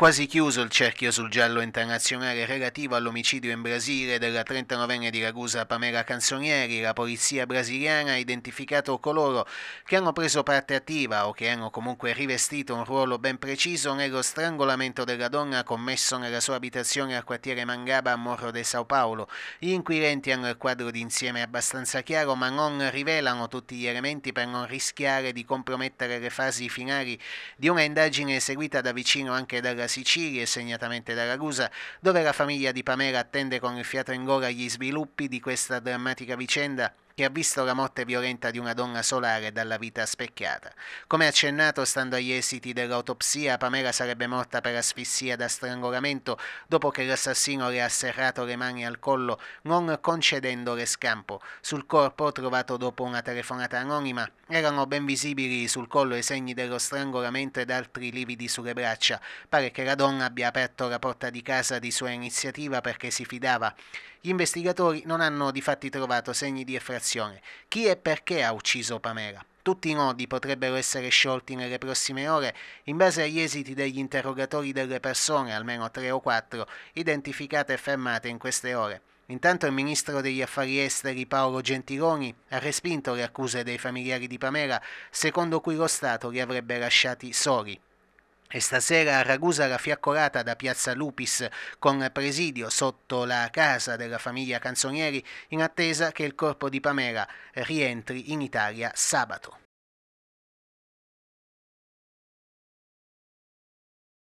quasi chiuso il cerchio sul giallo internazionale relativo all'omicidio in Brasile della 39enne di Ragusa Pamela Canzonieri, la polizia brasiliana ha identificato coloro che hanno preso parte attiva o che hanno comunque rivestito un ruolo ben preciso nello strangolamento della donna commesso nella sua abitazione al quartiere Mangaba a Morro de Sao Paulo. Gli inquirenti hanno il quadro d'insieme abbastanza chiaro ma non rivelano tutti gli elementi per non rischiare di compromettere le fasi finali di una indagine seguita da vicino anche dalla Sicilia e segnatamente da Ragusa, dove la famiglia di Pamela attende con il fiato in gola gli sviluppi di questa drammatica vicenda che ha visto la morte violenta di una donna solare dalla vita specchiata. Come accennato, stando agli esiti dell'autopsia, Pamela sarebbe morta per asfissia da strangolamento dopo che l'assassino le ha serrato le mani al collo, non concedendole scampo. Sul corpo, trovato dopo una telefonata anonima, erano ben visibili sul collo i segni dello strangolamento ed altri lividi sulle braccia. Pare che la donna abbia aperto la porta di casa di sua iniziativa perché si fidava. Gli investigatori non hanno di fatti trovato segni di effrazione situazione. Chi e perché ha ucciso Pamela? Tutti i nodi potrebbero essere sciolti nelle prossime ore in base agli esiti degli interrogatori delle persone, almeno tre o quattro, identificate e fermate in queste ore. Intanto il ministro degli affari esteri Paolo Gentiloni ha respinto le accuse dei familiari di Pamela, secondo cui lo Stato li avrebbe lasciati soli. E stasera a Ragusa la fiaccolata da Piazza Lupis con presidio sotto la casa della famiglia Canzonieri in attesa che il corpo di Pamela rientri in Italia sabato.